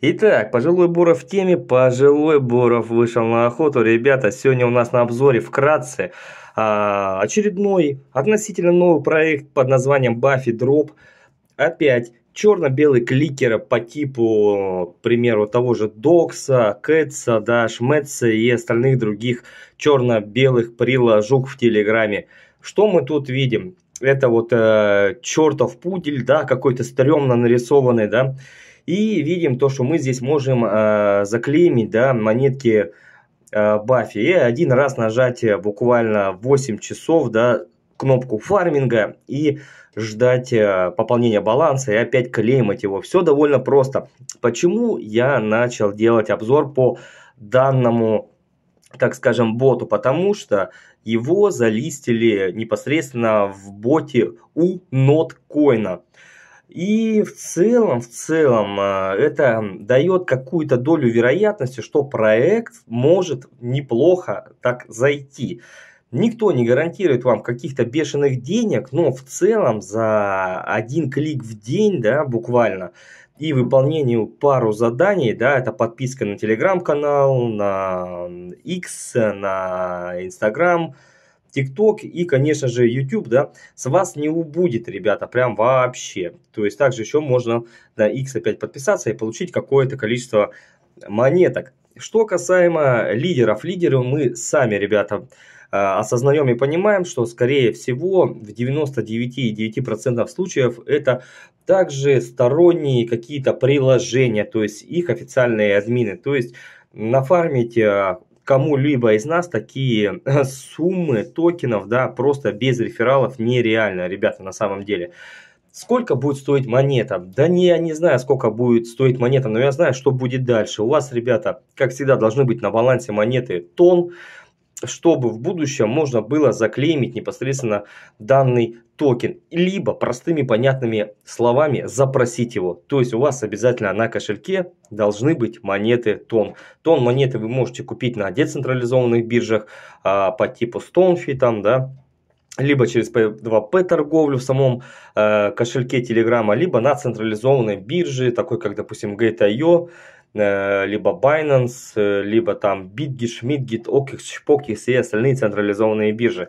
Итак, пожилой Боров в теме, пожилой Боров вышел на охоту. Ребята, сегодня у нас на обзоре вкратце а, очередной относительно новый проект под названием Баффи Дроп. Опять черно-белый кликера по типу, к примеру, того же Докса, Кэтса, да, Шмэтса и остальных других черно-белых приложук в Телеграме. Что мы тут видим? Это вот э, чертов пудель, да, какой-то стрёмно нарисованный, да, и видим то, что мы здесь можем э, заклеймить да, монетки э, Баффи. И один раз нажать э, буквально 8 часов да, кнопку фарминга и ждать э, пополнения баланса и опять клеймать его. Все довольно просто. Почему я начал делать обзор по данному, так скажем, боту? Потому что его залистили непосредственно в боте у ноткоина. И в целом, в целом, а, это дает какую-то долю вероятности, что проект может неплохо так зайти. Никто не гарантирует вам каких-то бешеных денег, но в целом за один клик в день, да, буквально, и выполнению пару заданий, да, это подписка на телеграм-канал, на X, на Инстаграм, Instagram TikTok и, конечно же, YouTube, да, с вас не убудет, ребята, прям вообще. То есть также еще можно на X опять подписаться и получить какое-то количество монеток. Что касаемо лидеров, лидеры мы сами, ребята, а, осознаем и понимаем, что, скорее всего, в 99,9% случаев это также сторонние какие-то приложения, то есть их официальные админы. То есть нафармить а, кому-либо из нас такие э, суммы токенов, да, просто без рефералов нереально, ребята, на самом деле. Сколько будет стоить монета? Да не, я не знаю, сколько будет стоить монета, но я знаю, что будет дальше. У вас, ребята, как всегда, должны быть на балансе монеты тон, чтобы в будущем можно было заклеймить непосредственно данный токен, либо простыми понятными словами запросить его. То есть у вас обязательно на кошельке должны быть монеты тон. Тон монеты вы можете купить на децентрализованных биржах а, по типу Stonfi, там, да, либо через P2P торговлю в самом э, кошельке Telegram, либо на централизованной бирже, такой как, допустим, Gate.io, Э, либо Binance, э, либо там Bitget, SchmidGit, OKX, ShpokX и остальные централизованные биржи.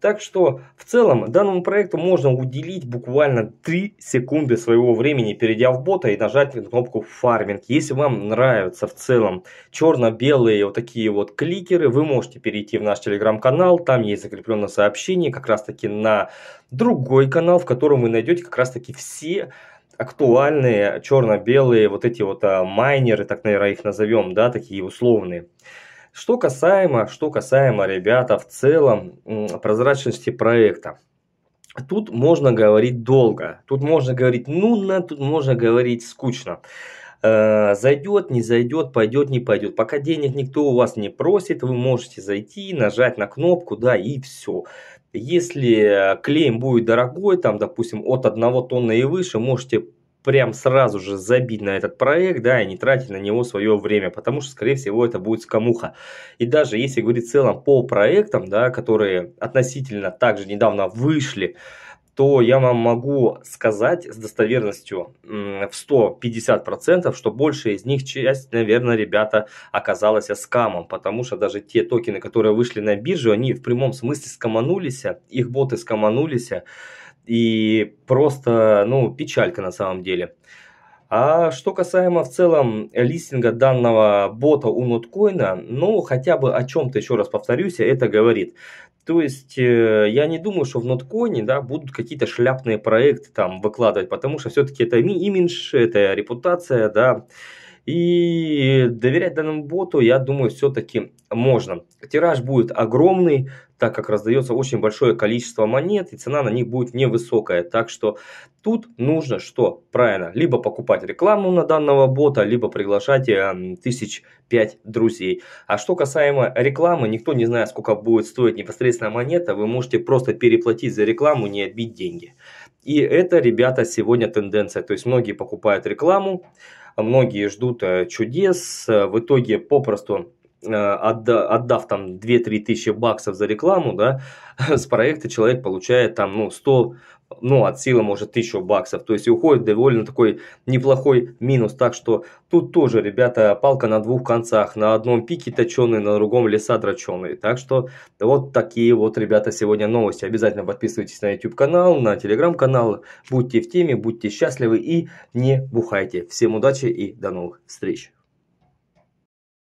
Так что в целом данному проекту можно уделить буквально 3 секунды своего времени, перейдя в бота и нажать на кнопку фарминг. Если вам нравятся в целом черно-белые вот такие вот кликеры, вы можете перейти в наш телеграм-канал, там есть закрепленное сообщение как раз таки на другой канал, в котором вы найдете как раз таки все актуальные черно-белые вот эти вот а, майнеры, так, наверное, их назовем, да, такие условные. Что касаемо, что касаемо, ребята, в целом прозрачности проекта. Тут можно говорить долго, тут можно говорить нудно, тут можно говорить скучно. Э, зайдет, не зайдет, пойдет, не пойдет. Пока денег никто у вас не просит, вы можете зайти, нажать на кнопку, да, и все. Если э, клеем будет дорогой, там, допустим, от 1 тонны и выше, можете прям сразу же забить на этот проект, да, и не тратить на него свое время, потому что, скорее всего, это будет скамуха. И даже если говорить в целом по проектам, да, которые относительно также недавно вышли, то я вам могу сказать с достоверностью в 150%, что большая из них часть, наверное, ребята оказалась скамом, потому что даже те токены, которые вышли на биржу, они в прямом смысле скоманулись, их боты скоманулись, и просто, ну, печалька на самом деле. А что касаемо в целом листинга данного бота у ноткоина, ну хотя бы о чем-то еще раз повторюсь, это говорит. То есть э, я не думаю, что в ноткоине да, будут какие-то шляпные проекты там выкладывать, потому что все-таки это имидж, это репутация, да, и доверять данному боту, я думаю, все-таки можно. Тираж будет огромный, так как раздается очень большое количество монет, и цена на них будет невысокая. Так что тут нужно что? Правильно, либо покупать рекламу на данного бота, либо приглашать э, тысяч пять друзей. А что касаемо рекламы, никто не знает, сколько будет стоить непосредственно монета, вы можете просто переплатить за рекламу, не отбить деньги. И это, ребята, сегодня тенденция. То есть многие покупают рекламу, многие ждут э, чудес, э, в итоге попросту Э, отда, отдав там 2-3 тысячи баксов за рекламу, да, с проекта человек получает там, ну, 100, ну, от силы, может, 1000 баксов. То есть, уходит довольно такой неплохой минус. Так что тут тоже, ребята, палка на двух концах. На одном пике точеные на другом леса дроченые. Так что вот такие вот, ребята, сегодня новости. Обязательно подписывайтесь на YouTube-канал, на Telegram-канал. Будьте в теме, будьте счастливы и не бухайте. Всем удачи и до новых встреч.